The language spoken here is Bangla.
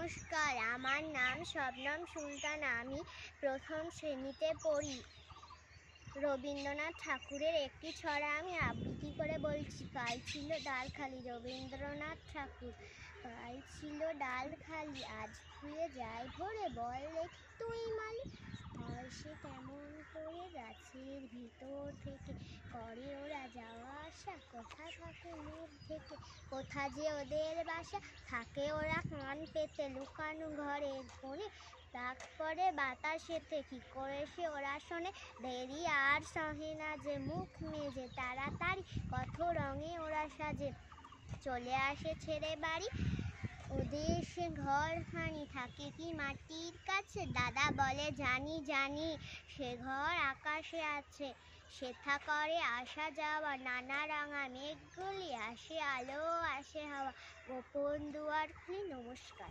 নমস্কার আমার নাম শবনম সুলতান আমি প্রথম শ্রেণীতে পড়ি রবীন্দ্রনাথ ঠাকুরের একটি ছড়া আমি আবৃত্তি করে বলছি কাল ছিল ডাল খালি রবীন্দ্রনাথ ঠাকুর কাল ছিল ডাল খালি আজ ফুয়ে যায় ভরে বল দেখি তুই মালি আর সে কেমন করে গাছের ভিতর থেকে কোথায় থাকে মুখ থেকে কোথা যে ওদের বাসা থাকে ওরা কান পেতে লুকানো ঘরে ধরে তারপরে বাতাসেতে কি করে সে ওরা শোনে দেরি আর সহে না যে মুখ মেজে তাড়াতাড়ি কত রঙে ওরা সাজে চলে আসে ছেড়ে বাড়ি ঘর হানি থাকে কি মাটির কাছে দাদা বলে জানি জানি সে ঘর আকাশে আছে সেথা করে আসা যাওয়া নানা রাঙা মেঘগুলি আসে আলো আসে হাওয়া গোপন দুয়ার খুলি নমস্কার